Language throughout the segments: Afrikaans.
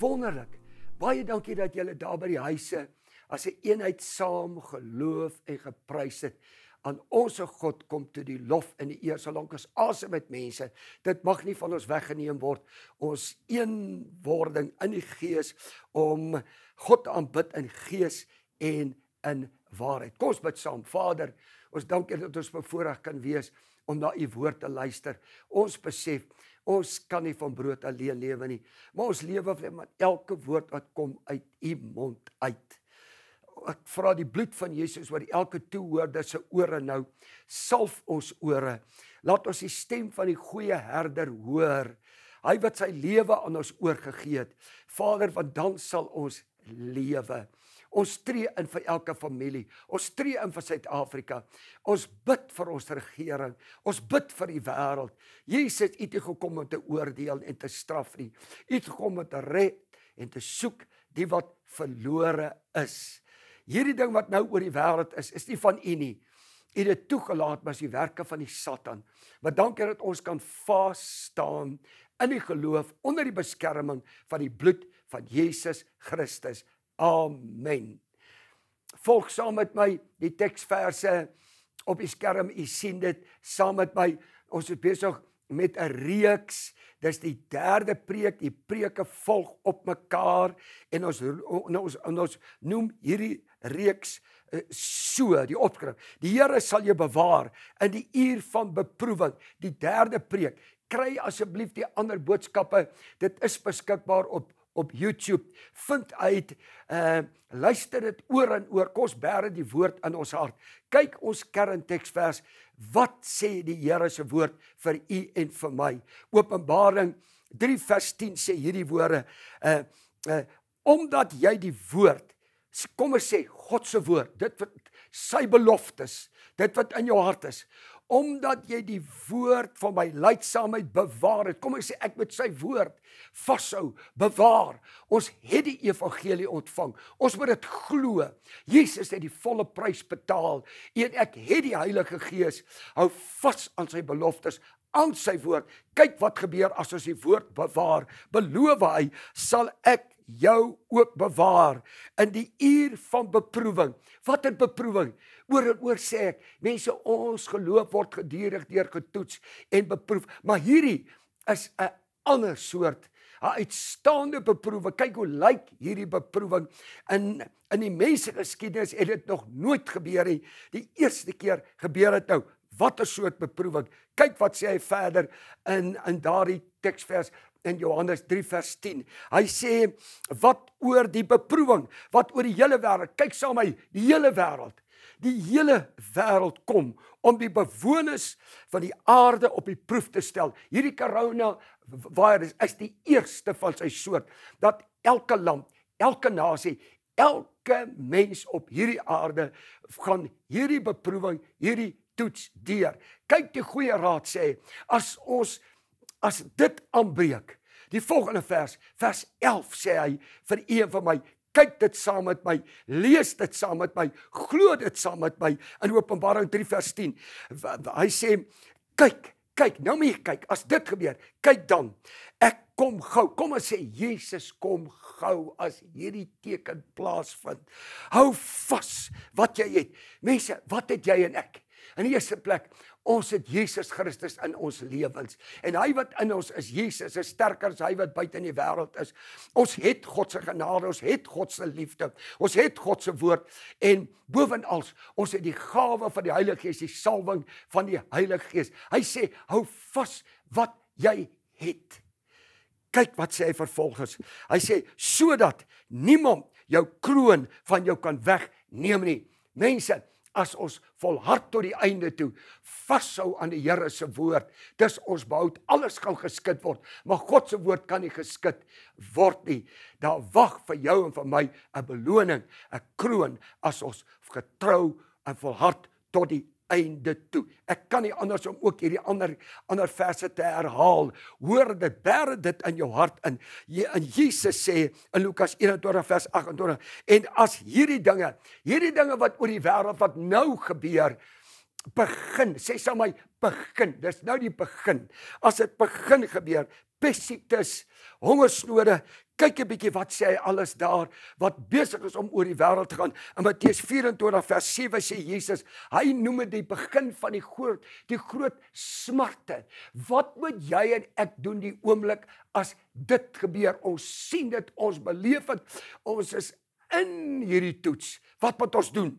Wonderlik. Baie dankie dat julle daar by die huise as 'n een eenheid saam geloof en geprys het. Aan ons God kom toe die lof in die eer solank as asem met mense. Dit mag nie van ons weggeneem word ons eenwording in die gees om God aanbid in gees en in waarheid. Kom ons bid saam. Vader, ons dankie dat ons bevoorreg kan wees om na u woord te luister. Ons besef ons kan nie van brood alleen lewe nie, maar ons lewe van elke woord wat kom uit u mond uit. Ek vra die bloed van Jesus oor elke toehoorder se ore nou. Salf ons ore. Laat ons die stem van die goeie herder hoor. Hy wat sy lewe aan ons oorgegee het. Vader, want dan sal ons lewe. Ons tree in vir elke familie. Ons tree in vir Suid-Afrika. Ons bid vir ons regering. Ons bid vir die wêreld. Jesus het nie gekom om te oordeel en te straf nie. Hy het gekom om te red en te soek die wat verlore is. Hierdie ding wat nou oor die wêreld is, is nie van U nie. U het dit toegelaat as die werke van die Satan. Maar dankie dat ons kan vas staan in die geloof onder die beskerming van die bloed van van Jesus Christus. Amen. Volg saam met my die teksverse op die skerm. U sien dit saam met my. Ons is besig met 'n reeks. Dis die derde preek. Die preke volg op mekaar en ons ons ons noem hierdie reeks eh, so die opskrif die Here sal jou bewaar in die uur van beproewing die derde preek kry asseblief die ander boodskappe dit is beskikbaar op op YouTube vind uit uh luister dit oor en oor kos bære die woord in ons hart kyk ons kerntekstvers wat sê die Here se woord vir u en vir my Openbaring 3 vers 10 sê hierdie woorde uh uh omdat jy die woord kom ons sê God se woord dit wat sy beloftes dit wat in jou hart is omdat jy die woord van my leidsaamheid bewaar het. Kom ek sê ek met sy woord vashou, bewaar. Ons het die evangelie ontvang. Ons moet dit glo. Jesus het die volle prys betaal. Een ek het die Heilige Gees. Hou vas aan sy beloftes aan sy woord. Kyk wat gebeur as ons die woord bewaar. Beloof hy sal ek jou ook bewaar in die uur van beproewing. Watter beproewing? Oor en oor sê ek, mense, ons geloof word gedurig deur getoets en beproef, maar hierdie is 'n ander soort 'n uitstaande beproewing. Kyk hoe lyk hierdie beproewing in in die menslike geskiedenis. Het dit nog nooit gebeur nie. Die eerste keer gebeur dit nou. Watter soort beproewing? Kyk wat sê hy verder in in daardie teksvers in Johannes 3 vers 10. Hy sê wat oor die beproewing, wat oor die hele wêreld. Kyk saam hy die hele wêreld die hele wêreld kom om die bewoners van die aarde op die proef te stel. Hierdie corona virus is die eerste van sy soort dat elke land, elke nasie, elke mens op hierdie aarde gaan hierdie beproewing, hierdie toets deur. Kyk die goeie raad sê, as ons as dit aanbreek, die volgende vers, vers 11 sê hy vir een van my kyk dit saam met my, lees dit saam met my, glo dit saam met my in Openbaring 3 vers 10. Hy sê kyk, kyk, nou moet jy kyk as dit gebeur. Kyk dan. Ek kom gou. Kom ons sê Jesus kom gou as hierdie teken plaasvind. Hou vas wat jy het. Mense, wat het jy en ek? In die eerste plek, ons het Jesus Christus in ons lewens. En hy wat in ons is, Jesus is sterker as hy wat buite in die wêreld is. Ons het God se genade, ons het God se liefde, ons het God se woord en bovenal ons het die gawe van die Heilige Gees, die salwing van die Heilige Gees. Hy sê, hou vas wat jy het. Kyk wat sê hy vervolgens. Hy sê sodat niemand jou kroon van jou kan wegneem nie. Mense, as ons volhard tot die einde toe vashou aan die Here se woord. Dis ons behoud. Alles kan geskit word, maar God se woord kan nie geskit word nie. Daar wag vir jou en vir my 'n beloning, 'n kroon as ons getrou en volhard tot die einde toe. Ek kan nie anders om ook hierdie ander ander verse te herhaal. Hoor dit, bær dit in jou hart in. In Jesus sê in Lukas 21 vers 28 en as hierdie dinge, hierdie dinge wat oor die wêreld wat nou gebeur begin, sê sy my begin. Dis nou die begin. As dit begin gebeur, pestiektes, hongersnode, kyk 'n bietjie wat sê hy alles daar wat besig is om oor die wêreld te gaan. In Matteus 24 vers 7 sê Jesus, hy noem dit die begin van die groot die groot smarte. Wat moet jy en ek doen die oomblik as dit gebeur? Ons sien dit, ons beleef dit. Ons is in hierdie toets. Wat moet ons doen?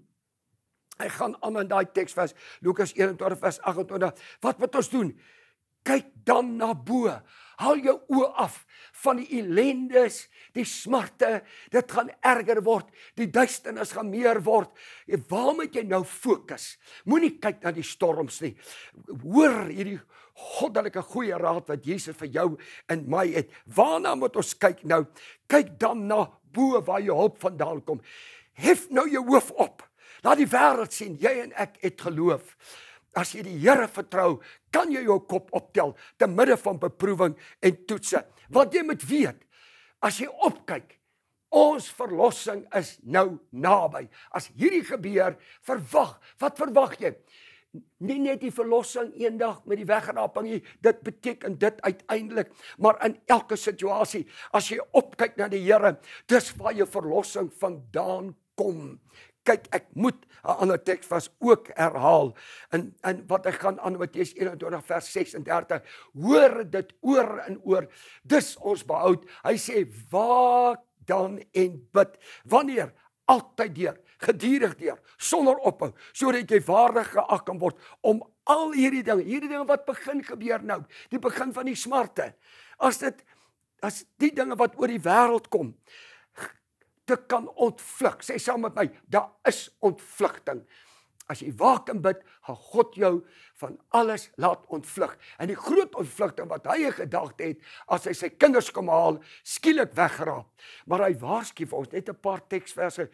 Hy gaan aan in daai teks vers Lukas 21 vers 28. Wat moet ons doen? Kyk dan na bo. Haal jou oë af van die ellendes, die smarte, dit gaan erger word, die duisternis gaan meer word. Waar moet jy nou fokus? Moenie kyk na die storms nie. Hoor hierdie goddelike goeie raad wat Jesus vir jou in my het. Waarna moet ons kyk nou? Kyk dan na bo waar jou hulp vandaan kom. Hef nou jou hoof op. Laat die wêreld sien jy en ek het geloof. As jy die Here vertrou, kan jy jou kop optel te midde van beproewing en toetse. Want jy moet weet, as jy opkyk, ons verlossing is nou naby. As hierdie gebeur, verwag, wat verwag jy? Nie net die verlossing eendag met die wegraping nie, dit beteken dit uiteindelik, maar in elke situasie, as jy opkyk na die Here, dis waar jou verlossing vandaan kom kyk ek moet 'n ander teks vas ook herhaal in in wat ek gaan aan Matteus 21 vers 36 hoor dit oor en oor dis ons behoud hy sê waak dan en bid wanneer altyd deur gedurig deur sonder ophou sodat jy waardig geag kan word om al hierdie ding hierdie ding wat begin gebeur nou die begin van die smarte as dit as die dinge wat oor die wêreld kom te kan ontvlug. Sê saam met my, daar is ontvlugting. As jy waak en bid, gaan God jou van alles laat ontvlug. En die groot ontvlugting wat hy gedagte het as hy sy kinders kom haal, skielik wegraap. Maar hy waarsku vir ons net 'n paar teksverse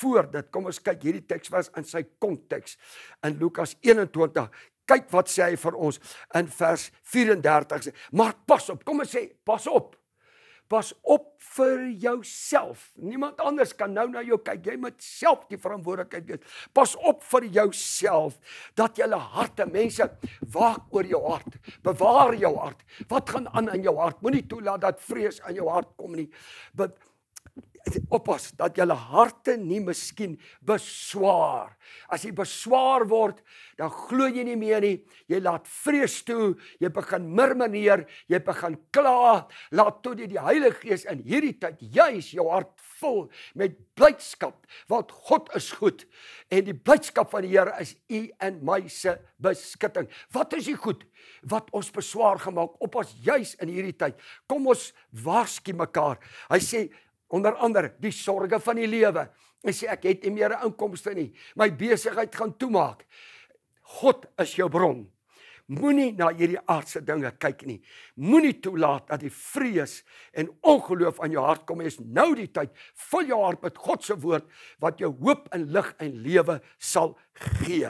voor dit. Kom ons kyk hierdie teksvers in sy konteks in Lukas 21. Kyk wat sê hy vir ons in vers 34. Maar pas op, kom ons sê, pas op. Pas op vir jouself. Niemand anders kan nou na jou kyk. Jy moet self die verantwoordelikheid wees. Pas op vir jouself dat jy 'n harte mense waak oor jou hart. Bewaar jou hart. Wat gaan aan in jou hart? Moenie toelaat dat vrees aan jou hart kom nie. Be oppas dat julle harte nie miskien beswaar. As jy beswaar word, dan glo jy nie meer nie. Jy laat vrees toe, jy begin murmureer, jy begin kla. Laat toe die, die Heilige Gees in hierdie tyd juis jou hart vul met blydskap, want God is goed en die blydskap van die Here is u en my se beskutting. Wat is die goed wat ons beswaar gemaak oppas juis in hierdie tyd? Kom ons waarsku mekaar. Hy sê onder ander die sorges van die lewe. Hy sê ek het nie meer 'n inkomste nie. My besigheid gaan toemaak. God is jou bron. Moenie na hierdie aardse dinge kyk nie. Moenie toelaat dat die vrees en ongeloof aan jou hart kom nie. Is nou die tyd. Vul jou hart met God se woord wat jou hoop en lig en lewe sal gee.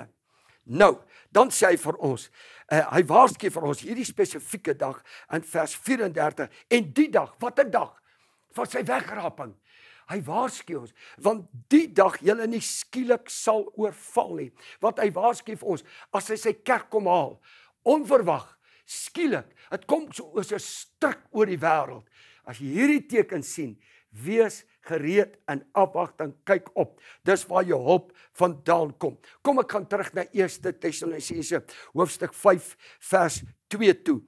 Nou, dan sê hy vir ons, uh, hy waarsku vir ons hierdie spesifieke dag in vers 34 en die dag, watter dag? van sy wegraping. Hy waarsku ons want die dag julle nie skielik sal oorval nie. Wat hy waarsku ons as hy sy kerk kom haal. Onverwag, skielik. Dit kom so oor 'n stryk oor die wêreld. As jy hierdie teken sien, wees gereed en afwagting kyk op. Dis waar jou hulp vandaan kom. Kom ek gaan terug na 1 Tessalonisense hoofstuk 5 vers 2 toe.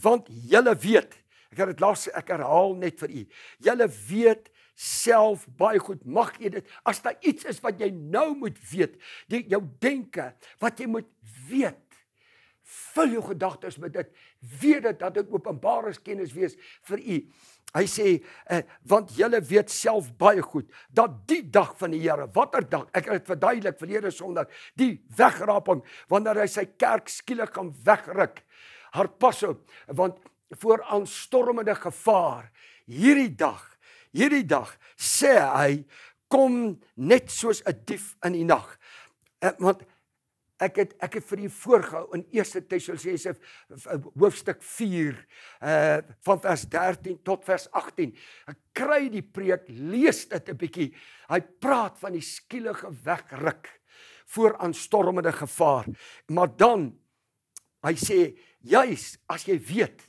Want julle weet Ek het dit laas ek herhaal net vir u. Julle weet self baie goed mag jy dit as daar iets is wat jy nou moet weet, die, jou denke wat jy moet weet vul jou gedagtes met dit weet dit dat dit openbare kennis wees vir u hy sê eh, want julle weet self baie goed dat die dag van die Here watter dag ek het verduidelik verlede sonderdag die wegraping wanneer hy sy kerk skielik gaan wegruk haar pas op want voor aanstormende gevaar. Hierdie dag, hierdie dag sê hy kom net soos 'n dief in die nag. Eh, want ek het ek het vir u voorgehou in 1 Tessalonisense hoofstuk 4 uh eh, van vers 13 tot vers 18. Ek kry die preek, lees dit 'n bietjie. Hy praat van die skielige wegruk voor aanstormende gevaar. Maar dan hy sê juis as jy weet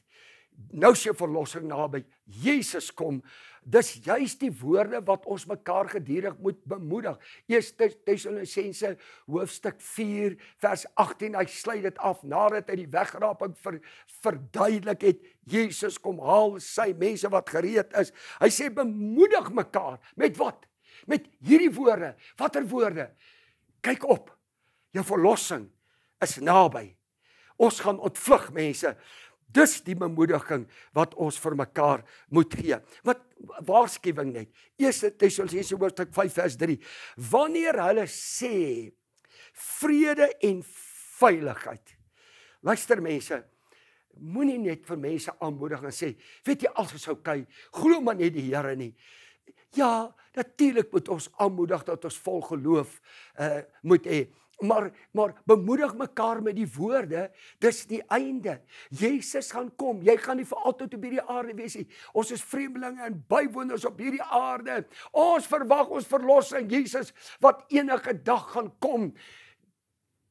nou se verlossing naby. Jesus kom. Dis juist die woorde wat ons mekaar gedurig moet bemoedig. Eerste Tessalonisense hoofstuk 4 vers 18, hy sluit dit af nadat hy die wegraping ver, verduidelik het. Jesus kom haal sy mense wat gereed is. Hy sê bemoedig mekaar met wat? Met hierdie woorde. Watter woorde? Kyk op. Jou verlossing is naby. Ons gaan ontvlug mense. Dis die bemoediging wat ons vir mekaar moet gee. Wat waarskuwing net. Eerste Tessalonisense hoofstuk 5 vers 3. Wanneer hulle sê vrede en veiligheid. Luister mense, moenie net vir mense aanmoedig en sê, weet jy alles is oukei, okay, glo maar net die Here nie. Ja, natuurlik moet ons aanmoedig dat ons vol geloof uh moet hê. Maar maar bemoedig mekaar met die woorde, dis die einde. Jesus gaan kom. Jy gaan nie vir altyd op hierdie aarde wees nie. Ons is vreemdelinge en bywoners op hierdie aarde. Ons verwag ons verlossing Jesus wat enige dag gaan kom.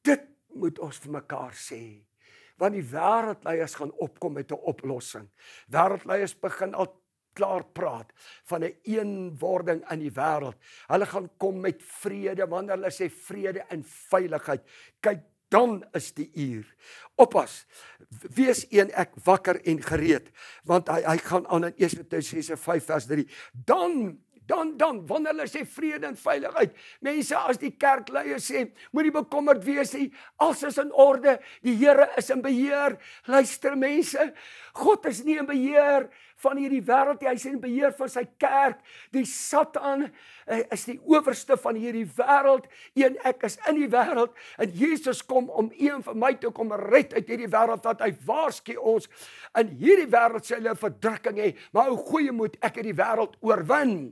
Dit moet ons vir mekaar sê want die wêreldleiers gaan opkom met 'n oplossing. Wêreldleiers begin al klaar praat van 'n eenwording in die wêreld. Hulle gaan kom met vrede wanneer hulle sê vrede en veiligheid. Kyk, dan is die uur. Oppas. Wees een ek wakker en gereed want hy hy gaan aan in 1 Tessalonisense 5 vers 3. Dan dan dan wanneer hulle sê vrede en veiligheid. Mense as die kerkleiers sê moenie bekommerd wees nie. Alles is in orde. Die Here is in beheer. Luister mense, God is nie in beheer nie van hierdie wêreld. Hy sien beheer van sy kerk. Die Satan eh, is die owerste van hierdie wêreld. Een ek is in die wêreld en Jesus kom om een van my toe kom red uit hierdie wêreld wat hy waarsku ons. In hierdie wêreld sê hulle verdrukking hê, maar ou goeie moed, ek het die wêreld oorwin.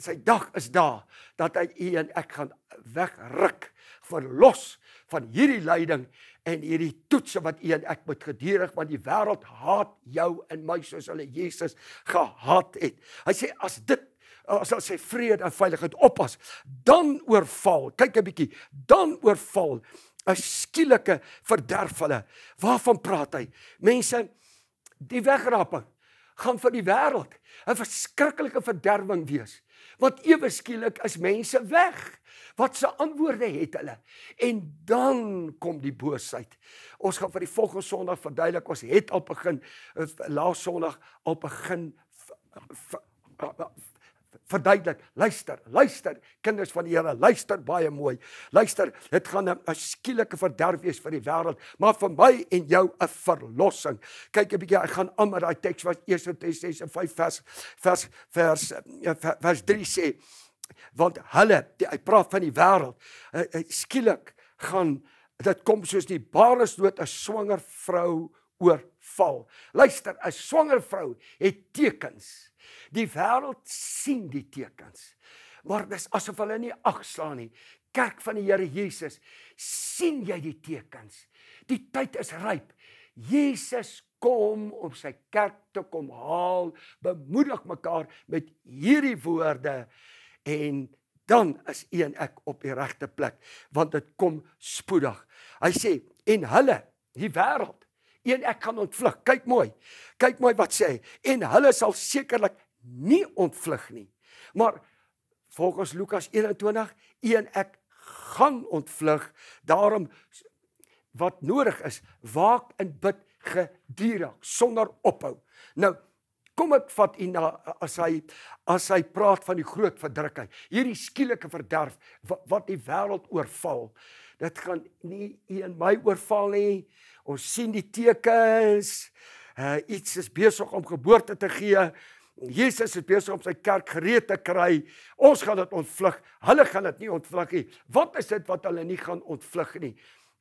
Sy dag is daar dat hy een ek gaan wegruk, verlos van hierdie lyding en hierdie toetse wat u en ek moet gedurig want die wêreld haat jou en my soos hulle Jesus gehaat het. Hy sê as dit as as sy vrede en veiligheid oppas, dan oorval. Kyk 'n bietjie, dan oorval 'n skielike verderf hulle. Waarvan praat hy? Mense, die wegraping gaan vir die wêreld 'n verskriklike verderwing wees. Wat ewe skielik is mense weg. Wat se antwoorde het hulle? En dan kom die boosheid. Ons gaan vir die volgende Sondag verduidelik ons het al begin eh, laas Sondag al begin eh, eh, verduidelik. Luister, luister kinders van die Here, luister baie mooi. Luister, dit gaan 'n skielike verderf wees vir die wêreld, maar vir my en jou 'n verlossing. Kyk 'n bietjie, ek gaan aan met daai teks wat 1 Tessalonisense 5 vers vers vers vers 3 sê want hulle die, hy praat van die wêreld skielik gaan dit kom soos die bares dood 'n swanger vrou oorval luister 'n swanger vrou het tekens die wêreld sien die tekens maar dis asof hulle nie agslaan nie kerk van die Here Jesus sien jy die tekens die tyd is ryp Jesus kom om sy kerk te kom haal bemoedig mekaar met hierdie woorde en dan is u en ek op die regte plek want dit kom spoedig. Hy sê en hulle die wêreld een ek gaan ontvlug. Kyk mooi. Kyk mooi wat sê hy. En hulle sal sekerlik nie ontvlug nie. Maar volgens Lukas 21 een ek gaan ontvlug. Daarom wat nodig is, waak en bid gedurig sonder ophou. Nou kom ek vat u na as hy as hy praat van die groot verdrukking hierdie skielike verderf wat, wat die wêreld oorval dit gaan nie een my oorval nie ons sien die tekens uh, iets is besig om geboorte te gee Jesus is besig om sy kerk gereed te kry ons gaan dit ontvlug hulle gaan dit nie ontvlug nie wat is dit wat hulle nie gaan ontvlug nie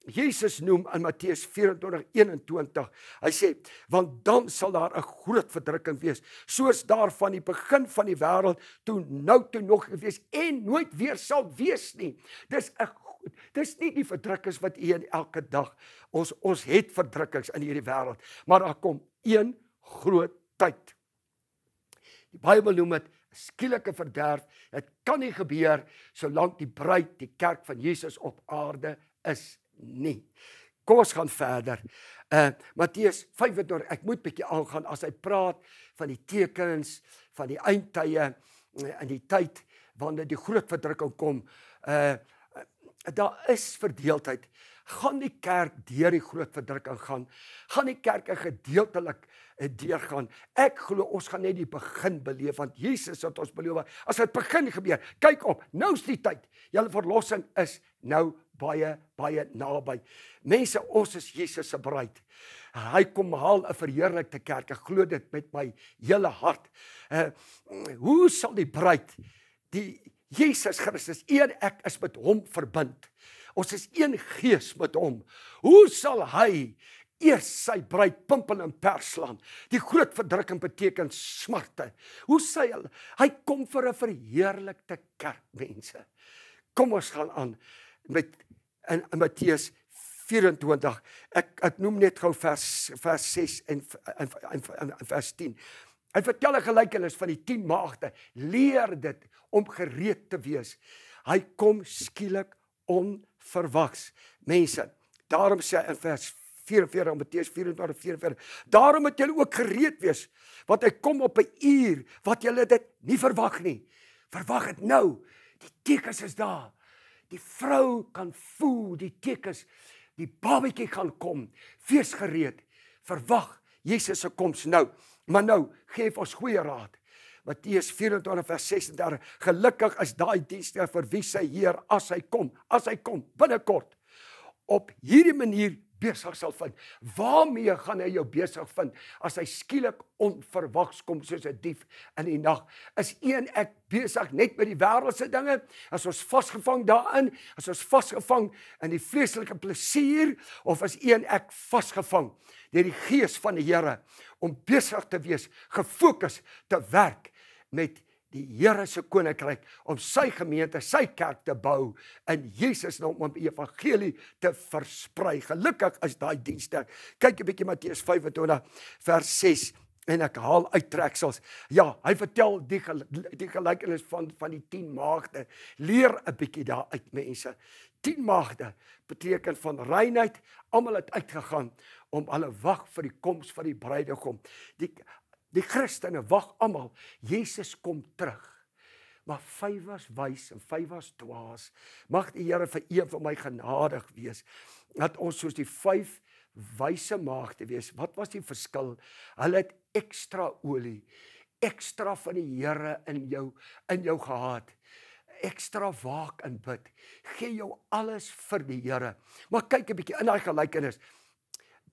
Jesus noem in Matteus 24:21. Hy sê: "Want dan sal daar 'n groot verdrukking wees, soos daar van die begin van die wêreld toe nou toe nog gewees en nooit weer sal wees nie." Dis 'n dis nie die verdrukkings wat u in elke dag ons ons het verdrukkings in hierdie wêreld, maar daar kom een groot tyd. Die Bybel noem dit skielike verderf. Dit kan nie gebeur solank die bruid, die kerk van Jesus op aarde is nie. Kom ons gaan verder. Uh Matteus 25 ek moet bietjie aangaan as hy praat van die tekens van die eindtye in eh, die tyd wanneer die groot verdrukking kom. Uh daar is verdeeldheid gaan die kerk deur die groot verdrukking gaan. Gaan die kerk 'n gedeeltelik eh, deur gaan. Ek glo ons gaan net die begin beleef want Jesus het ons beloof as dit begin gebeur. Kyk op, nou is die tyd. Jou verlossing is nou baie baie naby. Mense, ons is Jesus se bruid. Hy kom haal 'n verheerlikte kerk. Ek glo dit met my hele hart. Uh, hoe sal die bruid die Jesus Christus, een ek is met hom verbind. Uh, Ons is een gees met hom. Hoe sal hy eers sy bruid pimpel in Persland? Die groot verdrukking beteken smarte. Hoe sê hy? Hy kom vir 'n verheerlikte kerk, mense. Kom ons gaan aan met in, in Matteus 24. Ek ek noem net gou vers vers 6 en en, en, en vers 10. Hy vertel 'n gelykenis van die 10 maagde. Leer dit om gereed te wees. Hy kom skielik onder verwags. Mense, daarom sê hy in vers 44 Mattheus 24:44, daarom moet julle ook gereed wees want hy kom op 'n uur wat julle dit nie verwag nie. Verwag dit nou. Die tekens is daar. Die vrou kan voel die tekens. Die babatjie gaan kom. Wees gereed. Verwag Jesus se koms nou. Maar nou, gee vir ons goeie raad. Matteus 24 vers 36 gelukkig is daai dienste vir wie sy heer as hy kom as hy kom binnekort op hierdie manier besig sal vind waarmee gaan hy jou besig vind as hy skielik onverwags kom soos 'n dief in die nag is een ek besig net met die wêreldse dinge as ons vasgevang daarin as ons vasgevang in die vleeslike plesier of as een ek vasgevang deur die gees van die Here om besig te wees gefokus te werk met die Here se koninkryk om sy gemeente, sy kerk te bou in Jesus naam om die evangelie te versprei. Gelukkig is daai dienste. Kyk 'n bietjie Matteus 25 vers 6 en ek haal uittreksels. Ja, hy vertel die die gelykenis van van die 10 maagde. Leer 'n bietjie daar uit mense. 10 maagde beteken van reinheid. Almal het uitgegaan om hulle wag vir die koms van die bruidegom. Die Die Christene wag almal, Jesus kom terug. Maar vyf was wys en vyf was dwaas. Mag die Here vir een van my genadig wees dat ons soos die vyf wyse maagde wees. Wat was die verskil? Hulle het ekstra olie, ekstra van die Here in jou in jou gehad ekstra waak en bid. Gee jou alles vir die Here. Maar kyk 'n bietjie in daai gelykenis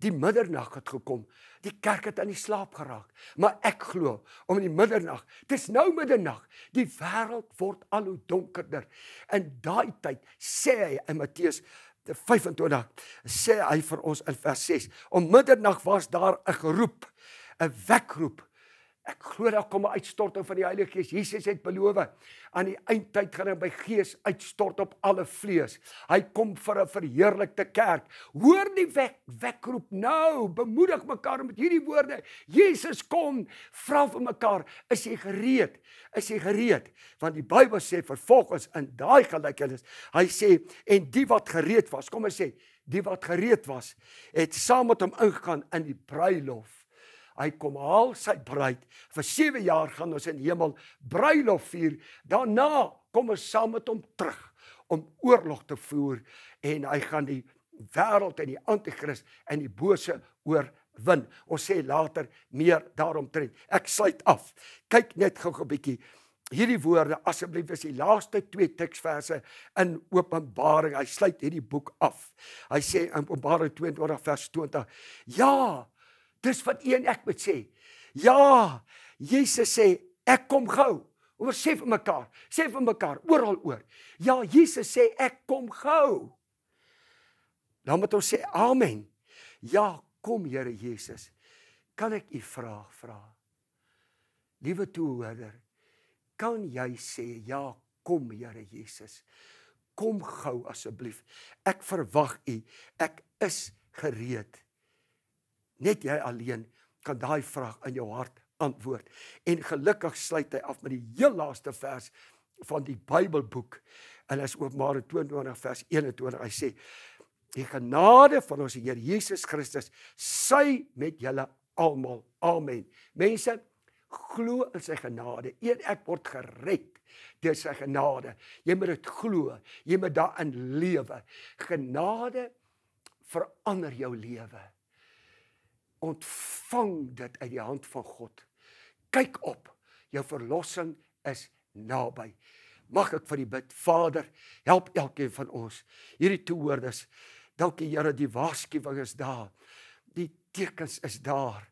die middernag het gekom. Die kerk het aan die slaap geraak. Maar ek glo om in die middernag. Dis nou middernag. Die wêreld word al hoe donkerder. In daai tyd sê hy in Matteus 25 sê hy vir ons in vers 6, om middernag was daar 'n geroep, 'n wekroep. Ek glo daar kom 'n uitstorting van die Heilige Gees. Jesus het beloof aan die eindtyd gaan hy by Gees uitstort op alle vlees. Hy kom vir 'n verheerlikte kerk. Hoor die wek wekroep nou. Bemoedig mekaar met hierdie woorde. Jesus kom. Vra vir mekaar, is jy gereed? Is jy gereed? Want die Bybel sê vervolgens in daai gelykenis, hy sê en die wat gereed was, kom en sê, die wat gereed was, het saam met hom ingegaan in die bruilof. Hy kom haal sy bruid. Vir 7 jaar gaan ons in hemel bruilof vier. Daarna kom ons saam met hom terug om oorlog te voer en hy gaan die wêreld en die anti-kris en die bose oorwin. Ons sê later meer daaromtrent. Ek sluit af. Kyk net gou 'n bietjie hierdie woorde asseblief is die laaste twee teksverse in Openbaring. Hy sluit hierdie boek af. Hy sê in Openbaring 22 vers 20: "Ja, Dis wat een ek moet sê. Ja, Jesus sê ek kom gou. Oor sê vir mekaar, sê vir mekaar oral oor. Ja, Jesus sê ek kom gou. Dan moet ons sê amen. Ja, kom Here Jesus. Kan ek u vra vra? Liewe toehoorder, kan jy sê ja, kom Here Jesus. Kom gou asseblief. Ek verwag u. Ek is gereed. Net jy alleen kan daai vraag in jou hart antwoord. En gelukkig sluit hy af met die heel laaste vers van die Bybelboek. En dit is Openbare 22 vers 21. Hy sê: "Die genade van ons Here Jesus Christus sy met julle almal. Amen." Mense, glo in sy genade. Een ek word gered dis sy genade. Jy moet dit glo. Jy moet daarin lewe. Genade verander jou lewe ontvang dit uit die hand van God. Kyk op. Jou verlossing is naby. Mag ek vir die bid. Vader, help elkeen van ons hierdie toehoorders. Dankie Here, die waarskuwing is daar. Die tekens is daar.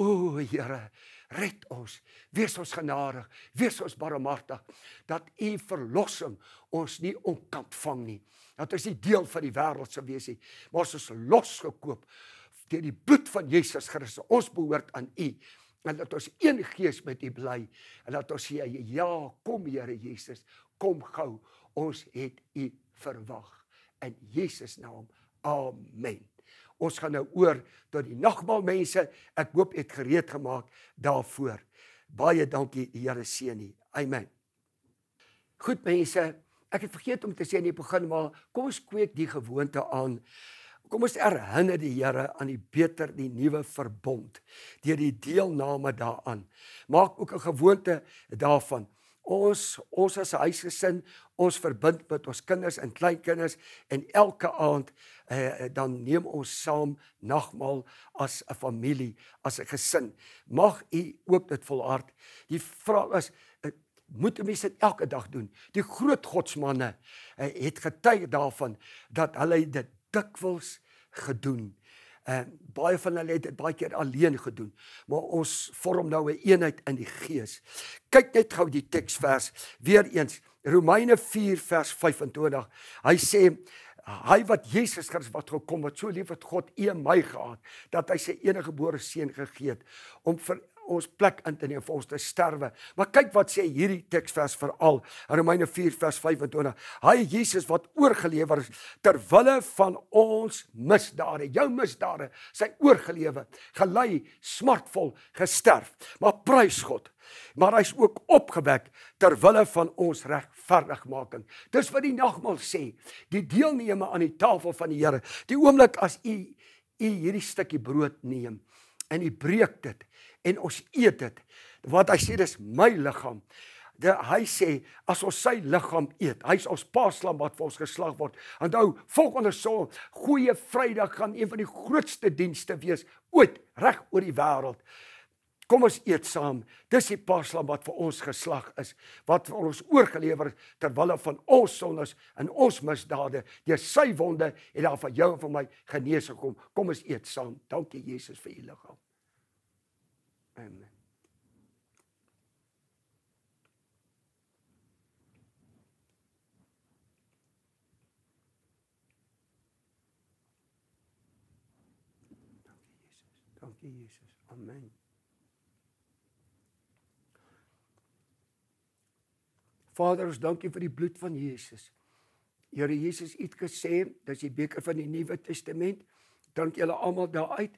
O Here, red ons. Wees ons genadig, wees ons barmhartig dat u verlossing ons nie onkant vang nie. Dat ons nie deel van die wêreld sou wees nie, maar ons is losgekoop deur die bloed van Jesus Christus. Ons behoort aan U en dat ons een gees met U bly en dat ons sê ja, kom Here Jesus, kom gou. Ons het U verwag in Jesus naam. Amen. Ons gaan nou oor tot die nagmaal mense. Ek hoop dit gereed gemaak daarvoor. Baie dankie Here seën U. Amen. Goed mense, ek het vergeet om te sê in die begin maar kom ons kweek die gewoonte aan Kom ons herinner die Here aan die beter die nuwe verbond deur die deelname daaraan. Maak ook 'n gewoonte daarvan. Ons ons as 'n huisgesin, ons verbind met ons kinders en kleinkinders en elke aand eh, eh, dan neem ons saam nagmaal as 'n familie, as 'n gesin. Mag u ook dit volhard. Die vraag is eh, moet mense dit elke dag doen. Die groot godsmanne eh, het getuig daarvan dat hulle dit dikwels gedoen. En baie van hulle het dit baie keer alleen gedoen, maar ons vorm nou 'n eenheid in die Gees. Kyk net gou die teksvers weer eens Romeine 4 vers 25. Hy sê hy wat Jesus Christus wat gekom het, so lief het God e my gehad dat hy sy enige gebore seun gegee het om vir ons plek in te neem vir ons te sterwe. Maar kyk wat sê hierdie teksvers veral Romeine 4 vers 25. Hy Jesus wat oorgelewer is ter wille van ons misdade, jou misdade, sy oorgelewe, gelei smartvol gesterf. Maar prys God maar hy's ook opgewek ter wille van ons regverdigmaking. Dis wat die nagmaal sê, die deelneme aan die tafel van die Here. Die oomblik as u u hierdie stukkie brood neem en u breek dit en ons eet dit. Wat hy sê dis my liggaam. De, hy sê as ons sy liggaam eet, hy's ons paaslam wat vir ons geslag word. Onthou, volk onder son, goeie Vrydag gaan een van die grootste dienste wees ooit reg oor die wêreld. Kom ons eet saam. Dis die paaslam wat vir ons geslag is, wat vir ons oorgelewer terwyl van ons sondes en ons misdade deur sy wonde het daar vir jou en vir my genees gekom. Kom ons eet saam. Dankie Jesus vir u liggaam. Amen. Dankie Jesus. Amen. Vader, ons dankie vir die bloed van Jesus. Here Jesus het gesê, dis die beker van die Nuwe Testament. Drink julle almal daaruit.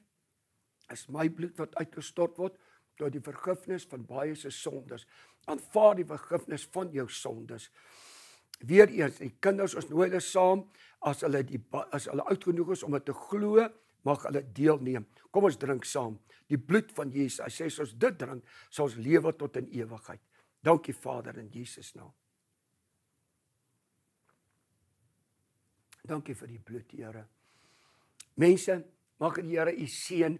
Is my bloed wat uitgestort word tot die vergifnis van baie se sondes. Aanvaar die vergifnis van jou sondes. Weereens, die kinders is nooit eens saam as hulle die as hulle oud genoeg is om dit te glo, mag hulle deelneem. Kom ons drink saam die bloed van Jesus. Hy sê as ons dit drink, sal ons lewe tot in ewigheid. Dankie Vader in Jesus naam. Dankie vir die bloed, Here. Mense, mag die Here u seën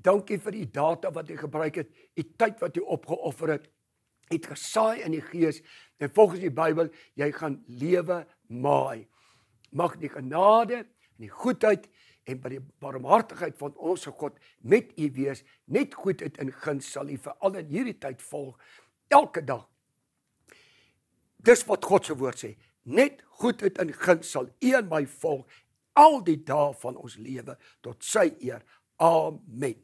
Dankie vir die data wat jy gebruik het, die tyd wat jy opgeoffer het, het gesaai in die gees en volgens die Bybel, jy gaan lewe maai. Mag die genade en die goedheid en by die barmhartigheid van ons God met u wees, net goed uit in guns sal u vir al in hierdie tyd volg elke dag. Dis wat God se woord sê, net goed uit in guns sal u en my volg al die dae van ons lewe tot sy eer. Amen